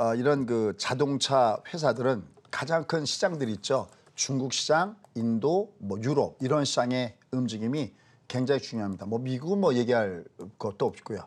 어, 이런 그 자동차 회사들은 가장 큰 시장들이 있죠. 중국 시장, 인도, 뭐 유럽 이런 시장의 움직임이 굉장히 중요합니다. 뭐 미국은 뭐 얘기할 것도 없고요.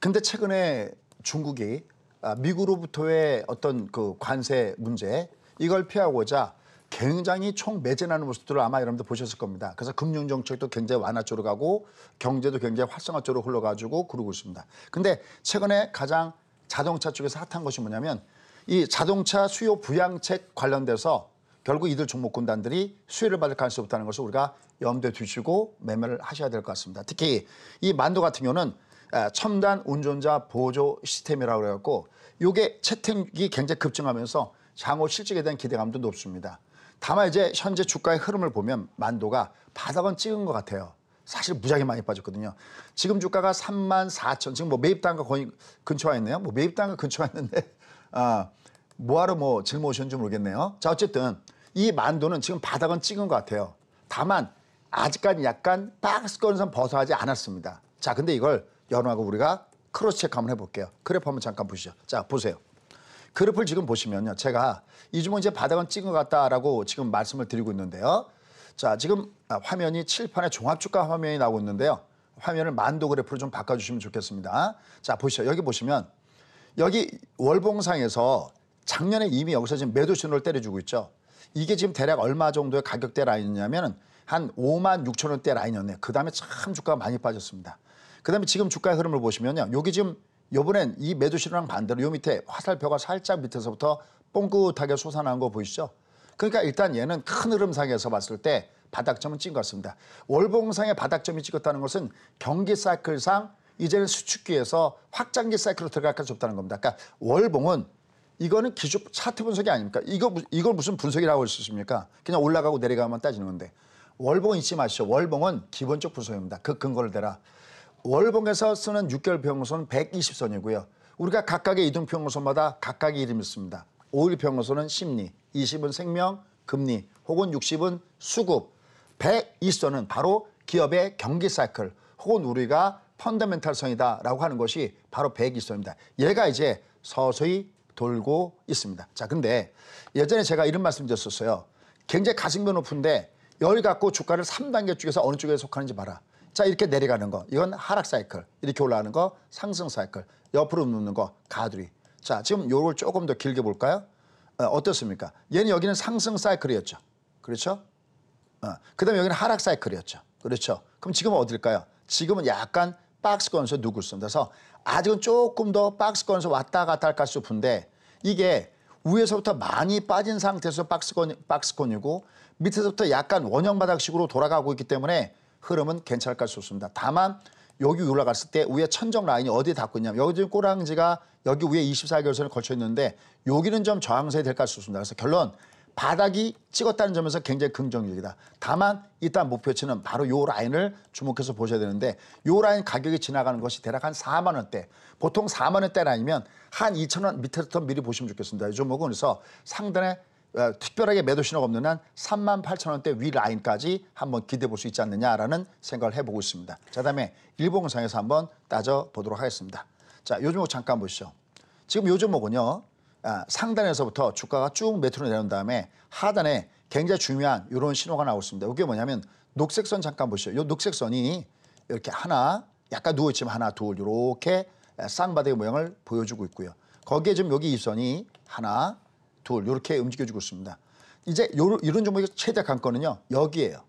근데 최근에 중국이 아, 미국으로부터의 어떤 그 관세 문제 이걸 피하고자 굉장히 총 매진하는 모습들을 아마 여러분들 보셨을 겁니다. 그래서 금융 정책도 굉장히 완화 쪽으로 가고 경제도 굉장히 활성화 쪽으로 흘러가지고 그러고 있습니다. 근데 최근에 가장 자동차 쪽에서 핫한 것이 뭐냐면 이 자동차 수요 부양책 관련돼서 결국 이들 종목군단들이 수혜를 받을 가능성이 없다는 것을 우리가 염두에 두시고 매매를 하셔야 될 것 같습니다. 특히 이 만도 같은 경우는 첨단 운전자 보조 시스템이라고 그래갖고 요게 채택이 굉장히 급증하면서 장호 실적에 대한 기대감도 높습니다. 다만 이제 현재 주가의 흐름을 보면 만도가 바닥은 찍은 것 같아요. 사실 무지하게 많이 빠졌거든요. 지금 주가가 3만 4천 지금 뭐 매입 단가 거의 근처와 있네요. 뭐 매입 단가 근처와 있는데 아 뭐하러 뭐질오셨는지 모르겠네요. 자 어쨌든 이 만도는 지금 바닥은 찍은 것 같아요. 다만 아직까지 약간 박스권에서 벗어나지 않았습니다. 자 근데 이걸 연호하고 우리가 크로스 체크 한번 해볼게요. 그래프 한번 잠깐 보시죠. 자 보세요. 그래프를 지금 보시면요. 제가 이 주문 이제 바닥은 찍은 것 같다라고 지금 말씀을 드리고 있는데요. 자, 지금 아, 화면이 칠판에 종합주가 화면이 나오고 있는데요. 화면을 만도 그래프로 좀 바꿔주시면 좋겠습니다. 자, 보시죠. 여기 보시면 여기 월봉상에서 작년에 이미 여기서 지금 매도 신호를 때려주고 있죠. 이게 지금 대략 얼마 정도의 가격대 라인이냐면 한 5만 6천 원대 라인이었네요. 그 다음에 참 주가가 많이 빠졌습니다. 그 다음에 지금 주가의 흐름을 보시면요. 여기 지금 요번엔 이 매도 신호랑 반대로 요 밑에 화살표가 살짝 밑에서부터 뽕긋하게 솟아나온거 보이시죠? 그러니까 일단 얘는 큰 흐름상에서 봤을 때 바닥점은 찍은 것 같습니다. 월봉상의 바닥점이 찍었다는 것은 경기 사이클상 이제는 수축기에서 확장기 사이클로 들어갈 까능성다는 겁니다. 그러니까 월봉은 이거는 기준 차트 분석이 아닙니까? 이거 이걸 무슨 분석이라고 할 수 있습니까? 그냥 올라가고 내려가면 따지는 건데 월봉 잊지 마시죠. 월봉은 기본적 분석입니다. 그 근거를 대라. 월봉에서 쓰는 6개월 평균선 120선이고요. 우리가 각각의 이동 평균선마다 각각의 이름이 있습니다. 오일 평로서는 심리, 20은 생명, 금리, 혹은 60은 수급, 120선은 바로 기업의 경기 사이클, 혹은 우리가 펀더멘탈성이다라고 하는 것이 바로 120선입니다. 얘가 이제 서서히 돌고 있습니다. 자, 근데 예전에 제가 이런 말씀 드렸었어요. 굉장히 가슴이 높은데 열 갖고 주가를 3단계 쪽에서 어느 쪽에 속하는지 봐라. 자, 이렇게 내려가는 거. 이건 하락 사이클. 이렇게 올라가는 거 상승 사이클. 옆으로 눕는 거 가두리. 자, 지금 요걸 조금 더 길게 볼까요? 어, 어떻습니까? 얘는 여기는 상승 사이클이었죠. 그렇죠? 어, 그 다음에 여기는 하락 사이클이었죠. 그렇죠? 그럼 지금은 어딜까요? 지금은 약간 박스권에서 누구 있습니서 아직은 조금 더 박스권에서 왔다 갔다 할까 싶은데 이게 위에서부터 많이 빠진 상태에서 박스권, 박스권이고 밑에서부터 약간 원형 바닥식으로 돌아가고 있기 때문에 흐름은 괜찮을 까싶습니다 다만 여기 올라갔을 때 위에 천정 라인이 어디에 닿고 있냐면 여기 지금 꼬랑지가 여기 위에 24개월선을 걸쳐 있는데 여기는 좀저항세될 가능성이 있습니다 그래서 결론 바닥이 찍었다는 점에서 굉장히 긍정적이다. 다만 일단 목표치는 바로 요 라인을 주목해서 보셔야 되는데 요 라인 가격이 지나가는 것이 대략 한 4만 원대. 보통 4만 원대 라인이면 한 2천 원 밑에부터 미리 보시면 좋겠습니다. 이 종목은 그래서 상단에 어, 특별하게 매도 신호가 없는 한 3만 8천 원대 위 라인까지 한번 기대해 볼 수 있지 않느냐라는 생각을 해보고 있습니다. 자 다음에 일봉상에서 한번 따져보도록 하겠습니다. 자요즘목 뭐 잠깐 보시죠. 지금 요즘목은요 아, 상단에서부터 주가가 쭉 매트로 내려온 다음에 하단에 굉장히 중요한 이런 신호가 나오고 있습니다. 이게 뭐냐면 녹색선 잠깐 보시죠. 요 녹색선이 이렇게 하나 약간 누워있지만 하나 둘 이렇게 쌍바닥의 모양을 보여주고 있고요. 거기에 지금 여기 이 선이 하나 둘 이렇게 움직여주고 있습니다. 이제 요, 이런 종목의 최대 관건은요 여기에요.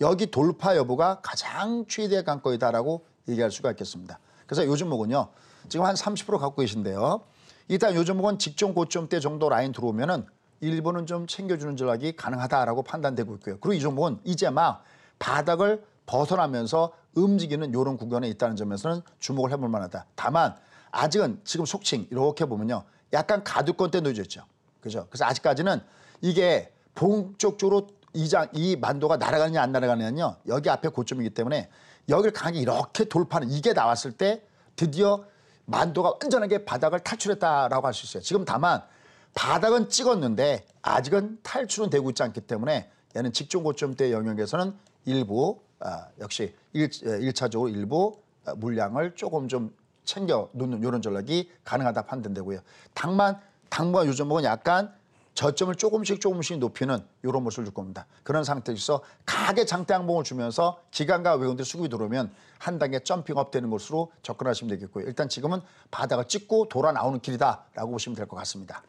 여기 돌파 여부가 가장 최대 관건이다라고 얘기할 수가 있겠습니다. 그래서 요 종목은요 지금 한 30% 갖고 계신데요. 일단 요 종목은 직전 고점때 정도 라인 들어오면은 일본은 좀 챙겨주는 전략이 가능하다라고 판단되고 있고요. 그리고 이 종목은 이제 막 바닥을 벗어나면서 움직이는 요런 구간에 있다는 점에서는 주목을 해볼 만하다. 다만 아직은 지금 속칭 이렇게 보면요. 약간 가두권 때 놓여져 있죠. 그죠? 그래서 아직까지는 이게 본격적으로 이장 이 만도가 날아가느냐 안 날아가느냐요. 여기 앞에 고점이기 때문에 여기를 강하게 이렇게 돌파는 이게 나왔을 때 드디어 만도가 완전하게 바닥을 탈출했다라고 할 수 있어요. 지금 다만 바닥은 찍었는데 아직은 탈출은 되고 있지 않기 때문에 얘는 직종 고점대 영역에서는 일부 아, 역시 예, 일차적으로 일부 아, 물량을 조금 좀 챙겨 놓는 이런 전략이 가능하다 판단되고요. 당만 당과 요즘목은 약간 저점을 조금씩 조금씩 높이는 이런 모습을 줄 겁니다. 그런 상태에서 강하게 장대 항봉을 주면서 기관과 외국인들 수급이 들어오면 한 단계 점핑업 되는 것으로 접근하시면 되겠고요. 일단 지금은 바닥을 찍고 돌아 나오는 길이다라고 보시면 될 것 같습니다.